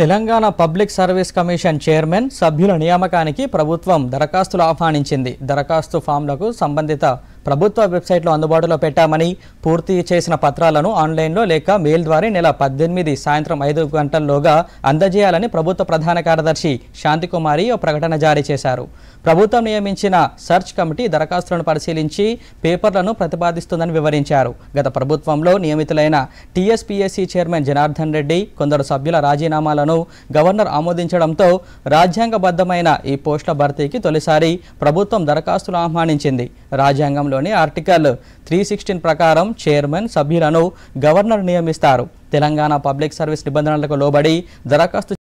Telangana public service commission chairman సభ్యుల నియామకానికి ప్రభుత్వం దరఖాస్తులు ఆహ్వానించింది దరఖాస్తు ఫామ్లకు సంబంధిత ప్రభుత్వ వెబ్సైట్లో అందుబాటులో పెట్టామని పూర్తి చేసిన పత్రాలను ఆన్లైన్లో లేక మెయిల్ ద్వారా నెల పద్దెనిమిది సాయంత్రం ఐదు గంటల్లోగా అందజేయాలని ప్రభుత్వ ప్రధాన కార్యదర్శి శాంతికుమారి ఓ ప్రకటన జారీ చేశారు ప్రభుత్వం నియమించిన సెర్చ్ కమిటీ దరఖాస్తులను పరిశీలించి పేపర్లను ప్రతిపాదిస్తుందని వివరించారు గత ప్రభుత్వంలో నియమితులైన టీఎస్పీఎస్సీ చైర్మన్ జనార్దన్ రెడ్డి కొందరు సభ్యుల రాజీనామాలను గవర్నర్ ఆమోదించడంతో రాజ్యాంగబద్ధమైన ఈ పోస్టుల భర్తీకి తొలిసారి ప్రభుత్వం దరఖాస్తులు ఆహ్వానించింది రాజ్యాంగంలో చట్టంలోని ఆర్టికల్ త్రీ సిక్స్టీన్ ప్రకారం చైర్మన్ సభ్యులను గవర్నర్ నియమిస్తారు తెలంగాణ పబ్లిక్ సర్వీస్ నిబంధనలకు లోబడి దరఖాస్తు